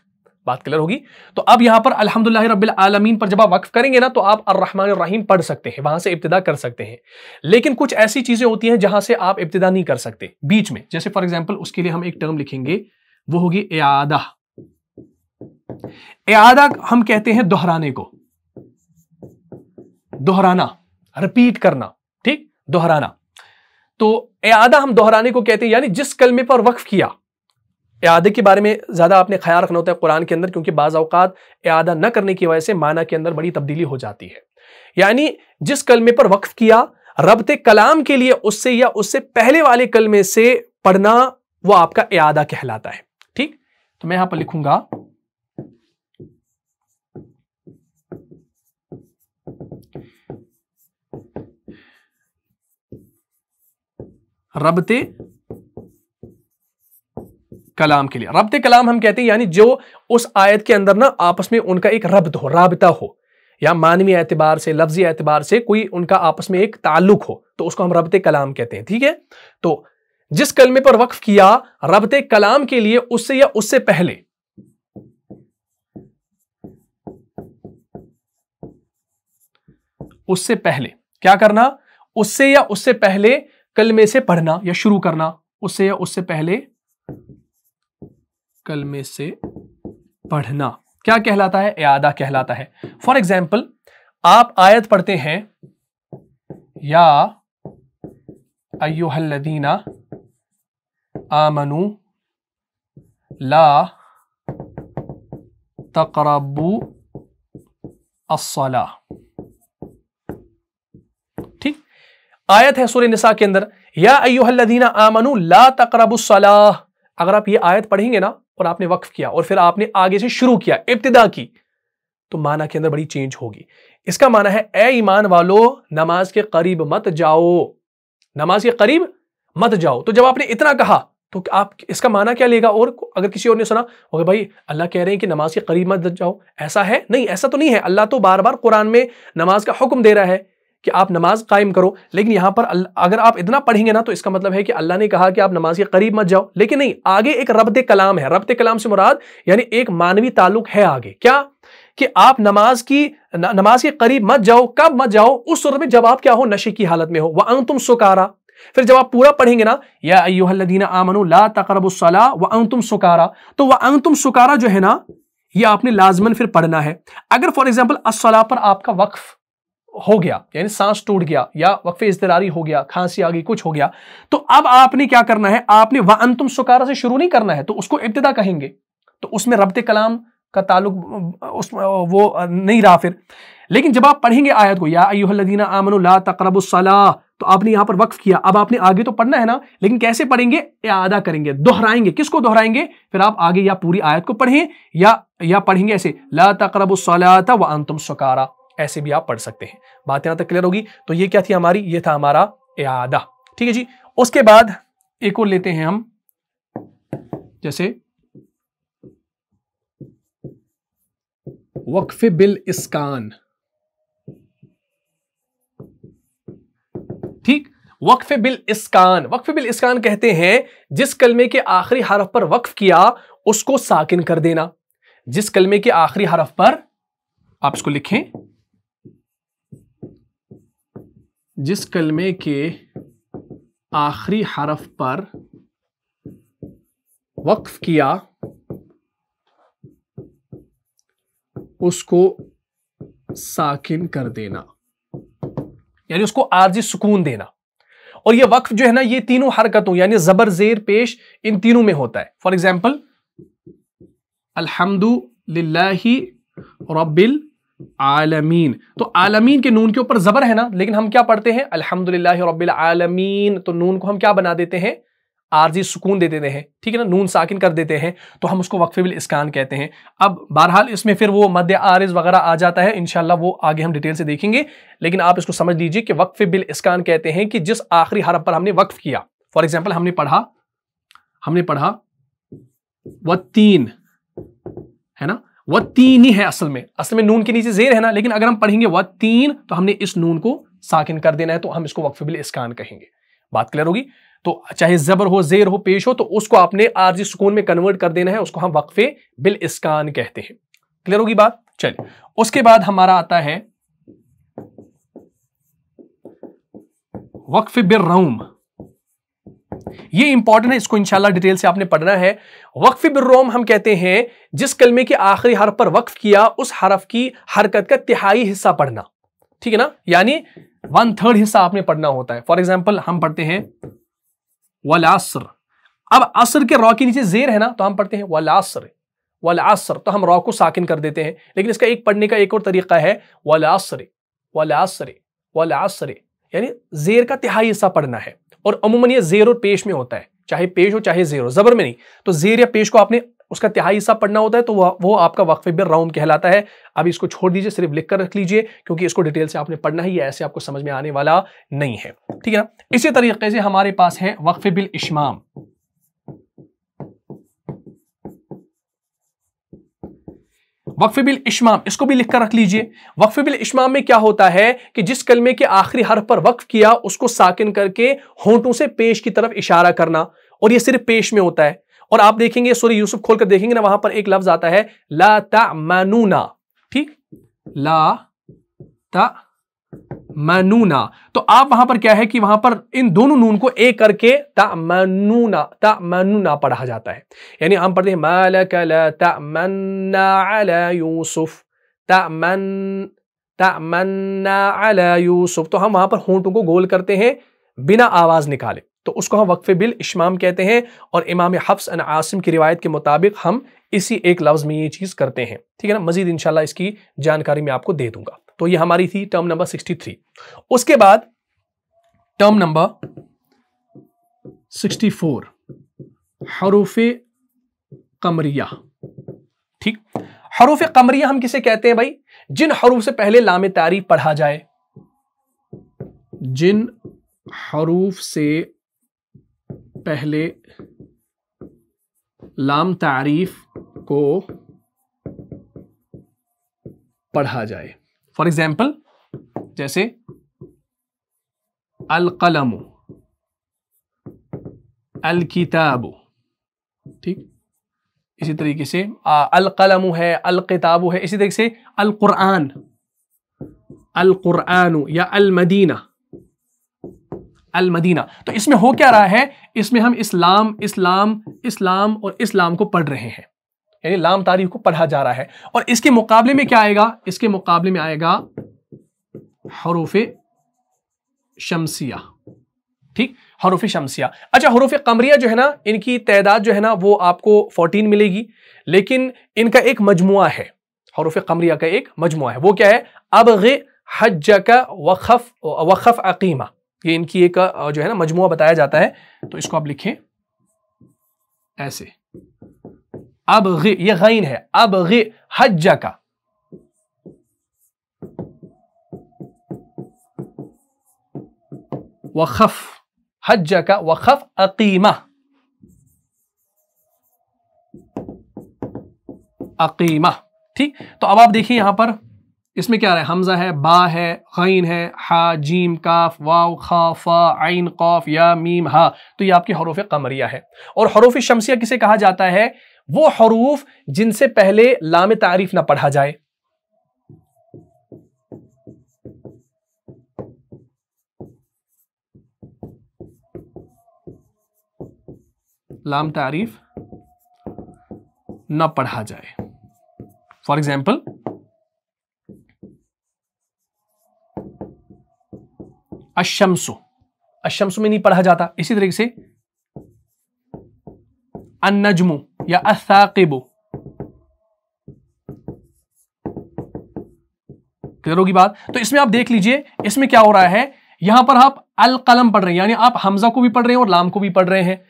बात क्लियर होगी तो अब यहाँ पर अलहमदुल्ला रब्बिल आलमीन पर जब आप वक्फ करेंगे ना तो आप अर्रहमान रहीम पढ़ सकते हैं वहां से इब्तदा कर सकते हैं लेकिन कुछ ऐसी चीज़ें होती हैं जहां से आप इब्तदा नहीं कर सकते बीच में जैसे फॉर एग्जाम्पल उसके लिए हम एक टर्म लिखेंगे वो होगी एआदा एआदा हम कहते हैं दोहराने को दोहराना रिपीट करना ठीक दोहराना तो एदा हम दोहराने को कहते हैं यानी जिस कलमे पर वक्फ किया एदे के बारे में ज़्यादा आपने ख्याल रखना होता है कुरान के अंदर क्योंकि बाज़ अवकात एदा न करने की वजह से माना के अंदर बड़ी तब्दीली हो जाती है यानी जिस कलमे पर वक्फ किया रबते कलाम के लिए उससे या उससे पहले वाले कलमे से पढ़ना वो आपका एदा कहलाता है ठीक तो मैं यहां पर लिखूंगा रबते कलाम के लिए रबते कलाम हम कहते हैं यानी जो उस आयत के अंदर ना आपस में उनका एक रब्त हो रबता हो या मानवीय एतबार से लफ्जी एतबार से कोई उनका आपस में एक ताल्लुक हो तो उसको हम रबते कलाम कहते हैं ठीक है तो जिस कलमे पर वक्फ किया रबते कलाम के लिए उससे या उससे पहले उससे पहले क्या करना उससे या उससे पहले कलमे से पढ़ना या शुरू करना उससे या उससे पहले कलमे से पढ़ना क्या कहलाता है यादा कहलाता है फॉर एग्जाम्पल आप आयत पढ़ते हैं या अयोहल्लदीना आमनु ला तकरबू असला आयत है सूर्य निसा के अंदर या अयोहल्लिन आमनु ला तकरबुसलाह अगर आप ये आयत पढ़ेंगे ना और आपने वक्फ किया और फिर आपने आगे से शुरू किया इब्तदा की तो माना के अंदर बड़ी चेंज होगी इसका माना है ए ईमान वालो नमाज के करीब मत जाओ नमाज के करीब मत जाओ तो जब आपने इतना कहा तो आप इसका माना क्या लेगा और अगर किसी और ने सुना ओके भाई अल्लाह कह रहे हैं कि नमाज के करीब मत जाओ ऐसा है नहीं ऐसा तो नहीं है अल्लाह तो बार बार कुरान में नमाज का हुक्म दे रहा है कि आप नमाज कायम करो लेकिन यहां पर अगर आप इतना पढ़ेंगे ना तो इसका मतलब है कि अल्लाह ने कहा कि आप नमाज के करीब मत जाओ लेकिन नहीं आगे एक रबत कलाम है रबत कलाम से मुराद यानी एक मानवी ताल्लुक है आगे क्या कि आप नमाज की न, नमाज के करीब मत जाओ कब मत जाओ उस सूरत में जब आप क्या हो नशे की हालत में हो वह अंग तुम सुकारा फिर जब आप पूरा पढ़ेंगे ना या अयोहदीना आमनु ला तकरबुसला व अंग तुम सुकारा तो वह अंग तुम सुकारा जो है ना ये आपने लाजमन फिर पढ़ना है अगर फॉर एग्जाम्पल असला पर आपका वक्फ हो गया यानी सांस टूट गया या वक्फे इजतरारी हो गया खांसी आ गई कुछ हो गया तो अब आपने क्या करना है आपने वह अंतुम सुकारा से शुरू नहीं करना है तो उसको इब्तदा कहेंगे तो उसमें रबत कलाम का ताल्लुक उस वो नहीं रहा फिर लेकिन जब आप पढ़ेंगे आयत को या अयुहदीना आमन ला तकरबुसला तो आपने यहां पर वक्फ किया अब आपने आगे तो पढ़ना है ना लेकिन कैसे पढ़ेंगे अदा करेंगे दोहराएंगे किसको दोहराएंगे फिर आप आगे या पूरी आयत को पढ़ें या या पढ़ेंगे ऐसे ला तकरबुसला व अंतुम सुकारा ऐसे भी आप पढ़ सकते हैं बात यहां तक क्लियर होगी तो ये क्या थी हमारी ये था हमारा यादा ठीक है जी उसके बाद एक और लेते हैं हम जैसे वक्फ बिल इस्कान ठीक वक्फ बिल इस्कान वक्फ बिल इस्कान कहते हैं जिस कलमे के आखिरी हरफ पर वक्फ किया उसको साकिन कर देना जिस कलमे के आखिरी हरफ पर आप इसको लिखें जिस कलमे के आखिरी हरफ पर वक्फ किया उसको साकिन कर देना यानी उसको आर्जी सुकून देना और ये वक्फ जो है ना ये तीनों हरकतों यानी जबर जेर पेश इन तीनों में होता है फॉर एग्जाम्पल अलहमदुल्ला रबिल आलमीन तो आलमीन के नून के ऊपर जबर है ना लेकिन हम क्या पढ़ते हैं अल्हम्दुलिल्लाह रब्बिल आलमीन तो नून को हम क्या बना देते हैं आरजी सुकून दे देते हैं ठीक है ना नून साकिन कर देते हैं तो हम उसको वक्फे बिल कहते हैं अब बहरहाल इसमें फिर वो मध्य आरज वगैरह आ जाता है इनशाला वो आगे हम डिटेल से देखेंगे लेकिन आप इसको समझ लीजिए कि वक्फ बिल इसकान कहते हैं कि जिस आखिरी हरफ पर हमने वक्फ किया फॉर एग्जाम्पल हमने पढ़ा हमने पढ़ा व तीन है ना व तीन ही है असल में असल में नून के नीचे जेर है ना लेकिन अगर हम पढ़ेंगे व तीन तो हमने इस नून को साकिन कर देना है तो हम इसको वक्फबिल इसकान कहेंगे बात क्लियर होगी तो चाहे जबर हो जेर हो पेश हो तो उसको आपने आरजी सुकून में कन्वर्ट कर देना है उसको हम वक्फे बिल इसकान कहते हैं क्लियर होगी बात चलिए उसके बाद हमारा आता है वक्फ बिर रऊम ये इंपॉर्टेंट है इसको इंशाल्लाह डिटेल से आपने पढ़ना है वक्फ बिर्रोम हम कहते हैं जिस कलमे के आखिरी हरफ पर वक्फ किया उस हरफ की हरकत का तिहाई हिस्सा पढ़ना ठीक है ना यानी वन थर्ड हिस्सा आपने पढ़ना होता है फॉर एग्जाम्पल हम पढ़ते हैं वलासर अब असर के रॉ के नीचे जेर है ना तो हम पढ़ते हैं वलासर वलासर तो हम रॉ को साकिन कर देते हैं लेकिन इसका एक पढ़ने का एक और तरीका है वलासर वलासर वलासर यानी जेर का तिहाई हिस्सा पढ़ना है और अमूमन ये जेर और पेश में होता है चाहे पेश हो चाहे जेर हो जबर में नहीं तो जेर या पेश को आपने उसका तिहाई हिस्सा पढ़ना होता है तो वो आपका वक्फ बिर राउम कहलाता है अब इसको छोड़ दीजिए सिर्फ लिख कर रख लीजिए क्योंकि इसको डिटेल से आपने पढ़ना ही ऐसे आपको समझ में आने वाला नहीं है ठीक है ना इसी तरीके से हमारे पास है वक्फे बिल इशमाम वक्फ बिल इसको भी लिख कर रख लीजिए वक्फ बिल इशमाम में क्या होता है कि जिस कलमे के आखिरी हर पर वक्फ किया उसको साकिन करके होंठों से पेश की तरफ इशारा करना और यह सिर्फ पेश में होता है और आप देखेंगे सूर्य यूसुफ खोलकर देखेंगे ना वहां पर एक लफ्ज आता है ला ता मानूना ठीक ला ता मनूना तो आप वहां पर क्या है कि वहां पर इन दोनों नून को एक करके ता मनूना ता पढ़ा जाता है यानी हम पढ़ते हैं मलक यूसुफ तमन तमन्ना यूसुफ तो हम वहां पर होंठों को गोल करते हैं बिना आवाज निकाले तो उसको हम वक्फ बिल इशमाम कहते हैं और इमाम हफ्स अन आसिम की रिवायत के मुताबिक हम इसी एक लफ्ज़ में ये चीज़ करते हैं ठीक है ना मजीद इंशाल्लाह इसकी जानकारी मैं आपको दे दूंगा तो ये हमारी थी टर्म नंबर 63 उसके बाद टर्म नंबर 64 हरूफ कमरिया ठीक हरूफ कमरिया हम किसे कहते हैं भाई जिन हरूफ से पहले लाम तारीफ पढ़ा जाए जिन हरूफ से पहले लाम तारीफ को पढ़ा जाए फॉर एग्जाम्पल जैसे अल कलम अल किताब ठीक इसी तरीके से अल कलम है अल किताब है इसी तरीके से अल कुरान अल कुरान या अल मदीना अल मदीना तो इसमें हो क्या रहा है इसमें हम इस्लाम इस्लाम इस्लाम और इस्लाम को पढ़ रहे हैं यानी लाम तारीख को पढ़ा जा रहा है और इसके मुकाबले में क्या आएगा इसके मुकाबले में आएगा हरूफ शमसिया ठीक हरूफ शमसिया अच्छा हरूफ कमरिया जो है ना इनकी तादाद जो है ना वो आपको 14 मिलेगी लेकिन इनका एक मजमु है हरूफ कमरिया का एक मजमु है वो क्या है अब गे हज का वखफ वखफ अकीमा ये इनकी एक जो है ना मजमु बताया जाता है तो इसको आप लिखें ऐसे अब गे, ये गैन है अब गे हज्जा का वखफ हज्जा का वखफ अकीमा अकीमा ठीक तो अब आप देखिए यहां पर इसमें क्या है हमजा है बा है गैन है हा जीम काफ वाव खा फा आइन कौफ या मीम हा तो ये आपकी हरूफ कमरिया है और हरूफ शमसिया किसे कहा जाता है वो हरूफ जिनसे पहले लाम तारीफ ना पढ़ा जाए लाम तारीफ ना पढ़ा जाए फॉर एग्जाम्पल अशमसु अशमसु में नहीं पढ़ा जाता इसी तरीके से अन्नजमू या असाकिबो क्लियर होगी बात तो इसमें आप देख लीजिए इसमें क्या हो रहा है यहां पर आप अल कलम पढ़ रहे हैं यानी आप हमजा को भी पढ़ रहे हैं और लाम को भी पढ़ रहे हैं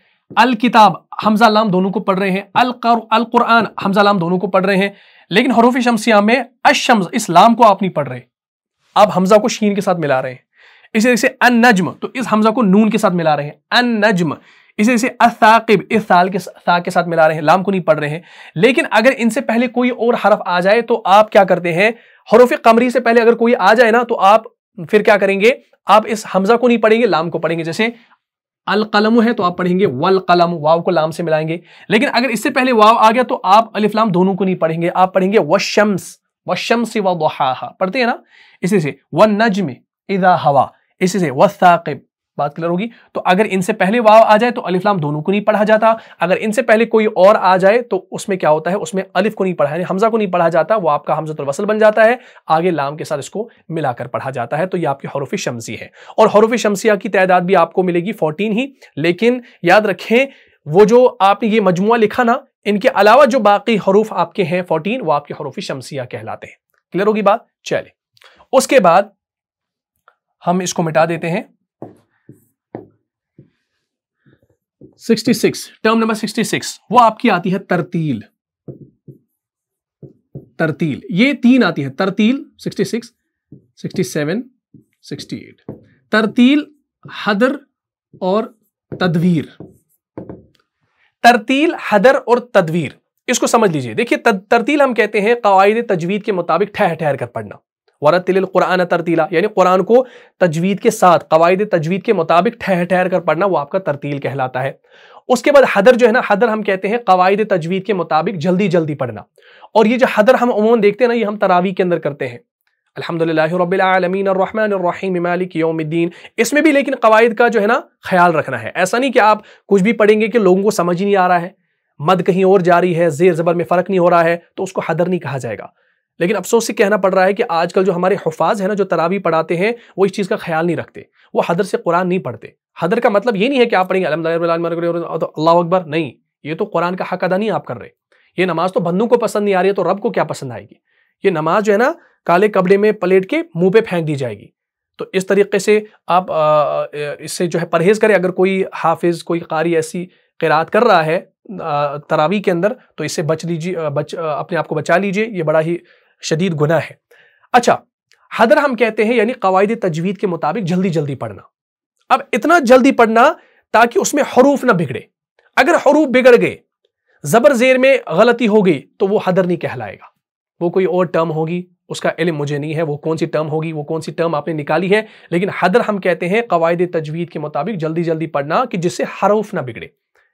अल किताब हमजा लाम दोनों को पढ़ रहे हैं अल कर अल कुरान हमजा लाम दोनों को पढ़ रहे हैं लेकिन हरूफ शमसिया में अशम्स इस लाम को आप नहीं पढ़ रहे आप हमजा को शीन के साथ मिला रहे हैं इसी तरह से अन नजम तो इस हमजा को नून के साथ मिला रहे हैं अन नजम इसे इसे असाकिब इस साल के सा के साथ मिला रहे हैं लाम को नहीं पढ़ रहे हैं लेकिन अगर इनसे पहले कोई और हरफ आ जाए तो आप क्या करते हैं हरूफ कमरी से पहले अगर कोई आ जाए ना तो आप फिर क्या करेंगे आप इस हमजा को नहीं पढ़ेंगे लाम को पढ़ेंगे जैसे अल कलम है तो आप पढ़ेंगे वल कलम वाव को लाम से मिलाएंगे लेकिन अगर इससे पहले वाव आ गया तो आप अलिफलाम दोनों को नहीं पढ़ेंगे आप पढ़ेंगे वशम्स वशम्स वहा पढ़ते हैं ना इसी से व नजम इदा हवा इसी से वाकिब बात क्लियर होगी तो अगर इनसे पहले वाव आ जाए तो अलिफ्लाम दोनों को नहीं पढ़ा जाता अगर इनसे पहले कोई और आ जाए तो उसमें क्या होता है उसमें अलिफ को नहीं पढ़ा यानी हमजा को नहीं पढ़ा जाता वो आपका हमजतुल वसल बन जाता है आगे लाम के साथ इसको मिलाकर पढ़ा जाता है तो ये आपकी हरूफ शमसी है और हरूफ शमसिया की तादाद भी आपको मिलेगी फोर्टीन ही लेकिन याद रखें वो जो आपने ये मजमू लिखा ना इनके अलावा जो बाकी हरूफ आपके हैं फोर्टीन वो आपके हरूफ शमसिया कहलाते हैं क्लियर होगी बात चले उसके बाद हम इसको मिटा देते हैं 66 टर्म नंबर 66 वो आपकी आती है तरतील तरतील ये तीन आती है तरतील 66 67 68 तरतील हदर और तदवीर तरतील हदर और तदवीर इसको समझ लीजिए देखिए तरतील हम कहते हैं कवायद तजवीद के मुताबिक ठहर ठहर कर पढ़ना वरतिल कुरान तरतीला यानी कुरान को तजवीद के साथ कवायद तजवीद के मुताबिक ठहर ठहर कर पढ़ना वो आपका तरतील कहलाता है उसके बाद हदर जो है ना हदर हम कहते हैं कवायद तजवीद के मुताबिक जल्दी जल्दी पढ़ना और ये जो हदर हम उमून देखते हैं ना ये हम तरावी के अंदर करते हैं अलहमदिल्ला रबीआलमीन रहीम मालिक इसमें भी लेकिन कवायद का जो है ना ख्याल रखना है ऐसा नहीं कि आप कुछ भी पढ़ेंगे कि लोगों को समझ ही नहीं आ रहा है मद कहीं और जारी है जेर ज़बर में फ़र्क नहीं हो रहा है तो उसको हदर नहीं कहा जाएगा लेकिन अफसोस से कहना पड़ रहा है कि आजकल जो हमारे हफाज है ना जो तरावी पढ़ाते हैं वो इस चीज़ का ख्याल नहीं रखते वो हदर से कुरान नहीं पढ़ते हदर का मतलब ये नहीं है कि आप पढ़ेंगे अल्लाह अकबर नहीं ये तो कुरान का हक अदा नहीं आप कर रहे ये नमाज तो बंदों को पसंद नहीं आ रही है तो रब को क्या पसंद आएगी ये नमाज जो है ना काले कपड़े में पलेट के मुंह पे फेंक दी जाएगी तो इस तरीके से आप इससे जो है परहेज करें अगर कोई हाफिज कोई कारी ऐसी किरात कर रहा है तरावी के अंदर तो इससे बच लीजिए बच अपने आप को बचा लीजिए ये बड़ा ही शदीद गुना है अच्छा हदर हम कहते हैं यानी कवायद तजवीद के मुताबिक जल्दी जल्दी पढ़ना अब इतना जल्दी पढ़ना ताकि उसमें हरूफ ना बिगड़े अगर हरूफ बिगड़ गए जबर जेर में गलती हो गई तो वो हदर नहीं कहलाएगा वो कोई और टर्म होगी उसका इलम मुझे नहीं है वो कौन सी टर्म होगी वो कौन सी टर्म आपने निकाली है लेकिन हदर हम कहते हैं कवायद तजवीद के मुताबिक जल्दी जल्दी पढ़ना कि जिससे हरूफ ना बिगड़े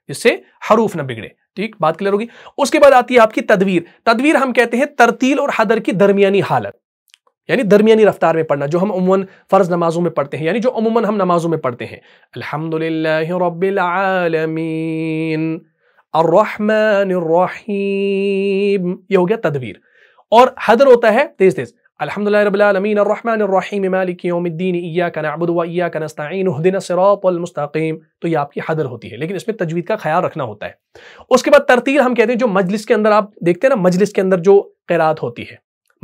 जिससे हरूफ ना बिगड़े ठीक बात क्लियर होगी उसके बाद आती है आपकी तदवीर तदवीर हम कहते हैं तरतील और हदर की दरमियानी हालत यानी दरमियानी रफ्तार में पढ़ना जो हम अमूमन फ़र्ज़ नमाजों में पढ़ते हैं यानी जो अमूमन हम नमाजों में पढ़ते हैं अल्हम्दुलिल्लाहिर्रब्बिलालमीन अर्रहमानिर्रहीम ये हो गया तदवीर और हदर होता है तेज तेज الحمد لله رب العالمين الرحمن الرحيم مالك يوم الدين اياك نعبد واياك نستعين اهدنا الصراط المستقيم तो ये आपकी हदर होती है लेकिन इसमें तजवीद का ख्याल रखना होता है उसके बाद तरतील हम कहते हैं जो मजलिस के अंदर आप देखते हैं ना मजलिस के अंदर जो क़रात होती है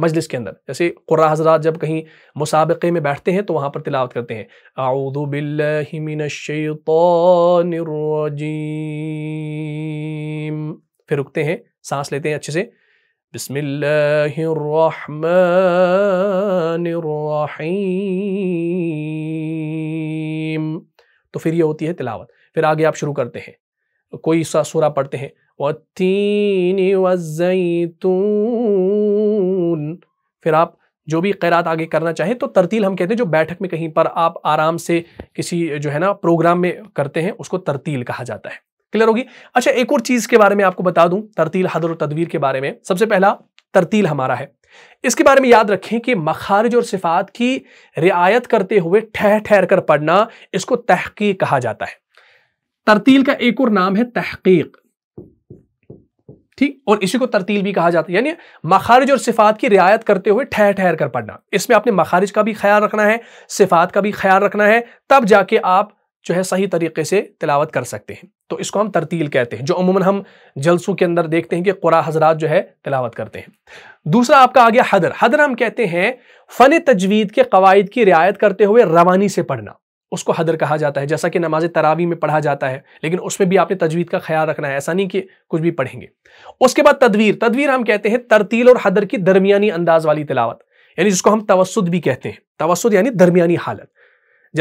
मजलिस के अंदर जैसे कुर्रा हजरात जब कहीं मुसाबक़े में बैठते हैं तो वहाँ पर तिलावत करते हैं आउदबिल्लिमिनशैतरजीम फिर रुकते हैं सांस लेते हैं अच्छे से بسم الله الرحمن الرحيم तो फिर ये होती है तिलावत फिर आगे आप शुरू करते हैं कोई सा सूरा पढ़ते हैं वतीन वज़ैतून फिर आप जो भी खैरात आगे करना चाहें तो तरतील हम कहते हैं जो बैठक में कहीं पर आप आराम से किसी जो है ना प्रोग्राम में करते हैं उसको तरतील कहा जाता है क्लियर होगी अच्छा एक और चीज के बारे में आपको बता दूं तरतील हदर और तदवीर के बारे में सबसे पहला तरतील हमारा है इसके बारे में याद रखें कि मखारज और सिफात की रियायत करते हुए ठहर ठहर कर पढ़ना इसको तहकीक कहा जाता है तरतील का एक और नाम है तहकीक ठीक और इसी को तरतील भी कहा जाता है यानी मखारिज और सिफात की रियायत करते हुए ठहर ठहर कर पढ़ना इसमें आपने मखारिज का भी ख्याल रखना है सिफात का भी ख्याल रखना है तब जाके आप जो है सही तरीके से तिलावत कर सकते हैं तो इसको हम तरतील कहते हैं जो अमूमन हम जलसों के अंदर देखते हैं कि कुरा हजरात जो है तिलावत करते हैं दूसरा आपका आ गया हदर हदर हम कहते हैं फ़न तजवीद के कवायद की रियायत करते हुए रवानी से पढ़ना उसको हदर कहा जाता है जैसा कि नमाज तरावी में पढ़ा जाता है लेकिन उसमें भी आपने तजवीद का ख्याल रखना है ऐसा नहीं कि कुछ भी पढ़ेंगे उसके बाद तदवीर तदवीर हम कहते हैं तरतील और हदर की दरमियानी अंदाज वाली तिलावत यानी जिसको हम तवसुद भी कहते हैं तवसुद यानी दरमियानी हालत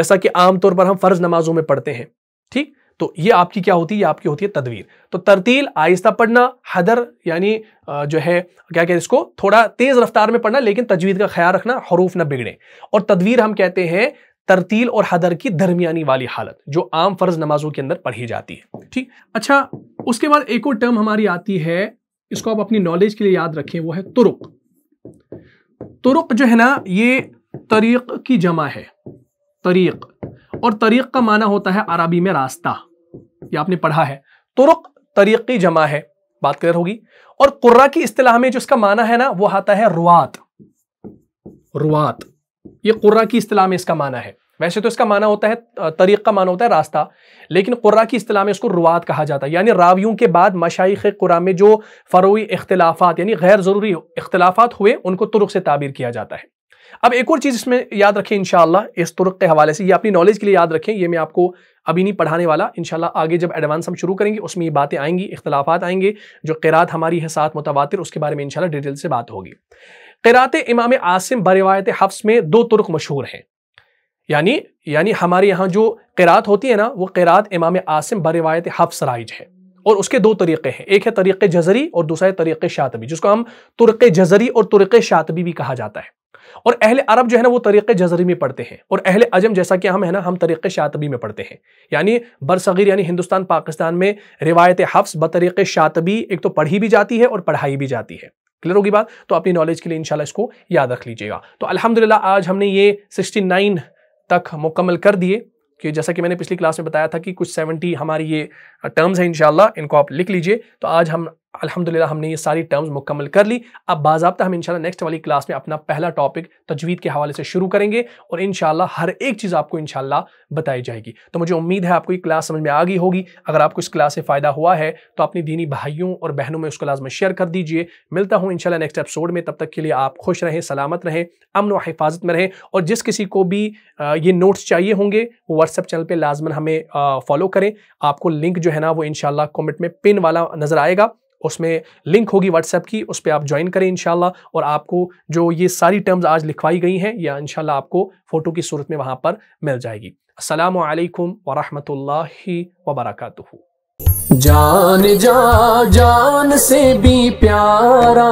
जैसा कि आमतौर पर हम फ़र्ज़ नमाजों में पढ़ते हैं ठीक तो ये आपकी क्या होती है ये आपकी होती है तदवीर तो तरतील आहिस्ता पढ़ना हदर यानी जो है क्या कहते हैं इसको थोड़ा तेज रफ्तार में पढ़ना लेकिन तजवीद का ख्याल रखना हरूफ ना बिगड़े और तदवीर हम कहते हैं तरतील और हदर की दरमियानी वाली हालत जो आम फर्ज नमाजों के अंदर पढ़ी जाती है ठीक अच्छा उसके बाद एक और टर्म हमारी आती है इसको आप अपनी नॉलेज के लिए याद रखें वो है तुरुक तुरुक जो है ना ये तरीक की जमा है तरीक और तरीक का माना होता है अरबी में रास्ता ये आपने पढ़ा है तुरुक तरीकी जमा है बात क्लियर होगी और कुर्रा की इस्तेलाह में जो इसका माना है ना वो आता है रुआत रुआत ये कुर्रा की इस्तेलाह में इसका माना है वैसे तो इसका माना होता है तरीक का माना होता है रास्ता लेकिन कुर्रा की इस्तेलाह में इसको रुआत कहा जाता है यानी रावियों के बाद मशाइख कुरा में जो फरोई इख्तलाफात यानी गैर ज़रूरी इख्तलाफात हुए उनको तुरुक से ताबीर किया जाता है अब एक और चीज़ इसमें याद रखें इनशाला इस तुर्क के हवाले से ये अपनी नॉलेज के लिए याद रखें ये मैं आपको अभी नहीं पढ़ाने वाला इनशाला आगे जब एडवांस हम शुरू करेंगे उसमें ये बातें आएंगी इख्तलाफात आएंगे जो किरात हमारी है साथ मुतवा उसके बारे में इनशाला डिटेल से बात होगी किरात इमाम आसिम बरवायत हफ्स में दो तुर्क मशहूर हैं यानी यानी हमारे यहाँ जो किरात होती है ना वो किरात इमाम आसिम बरवायत हफ्स राइज है और उसके दो तरीक़े हैं एक है तरीक़ जजरी और दूसरा है तरीक़ शातबी जिसको हम तुर्क जजरी और तुर्क शातबी भी कहा जाता है और अहल अरब जो है ना वो तरीक़ जजरी में पढ़ते हैं और अहल अजम जैसा कि हम है ना हम तरीक़ शातबी में पढ़ते हैं यानी बरसगीर यानी हिंदुस्तान पाकिस्तान में रिवायत हफ्स बतरीक़ शातबी एक तो पढ़ी भी जाती है और पढ़ाई भी जाती है क्लियर होगी बात तो अपनी नॉलेज के लिए इनशाला इसको याद रख लीजिएगा तो अलहमदिल्ला आज हमने ये नाइन तक मुकम्मल कर दिए कि जैसा कि मैंने पिछली क्लास में बताया था कि कुछ 70 हमारी ये टर्म्स हैं इंशाल्लाह इनको आप लिख लीजिए तो आज हम अलहमदिल्ला हमने ये सारी टर्म्स मुकम्मल कर ली अब बाबा हम इंशाल्लाह नेक्स्ट वाली क्लास में अपना पहला टॉपिक तजवीद के हवाले से शुरू करेंगे और इन हर एक चीज़ आपको इन बताई जाएगी तो मुझे उम्मीद है आपको ये क्लास समझ में आ गई होगी अगर आपको इस क्लास से फ़ायदा हुआ है तो अपनी दीनी भाइयों और बहनों में उसको में शेयर कर दीजिए मिलता हूँ इन नेक्स्ट एपिसोड में तब तक के लिए आप खुश रहें सलामत रहें अमन व हिफाजत में रहें और जिस किसी को भी ये नोट्स चाहिए होंगे वो व्हाट्सअप चैनल पर लाजमन हमें फॉलो करें आपको लिंक जो है ना वो इन कॉमेंट में पिन वाला नज़र आएगा उसमें लिंक होगी व्हाट्सएप की उस पर आप ज्वाइन करें इनशाला और आपको जो ये सारी टर्म्स आज लिखवाई गई हैं या इनशाला आपको फ़ोटो की सूरत में वहाँ पर मिल जाएगी असलकम वरहमल वबरकू जान जा जान से भी प्यारा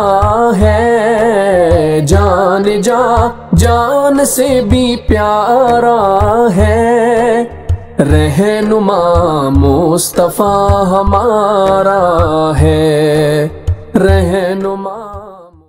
है जान जा जान से भी प्यारा है रहनुमा मुस्तफ़ा हमारा है रहनुमा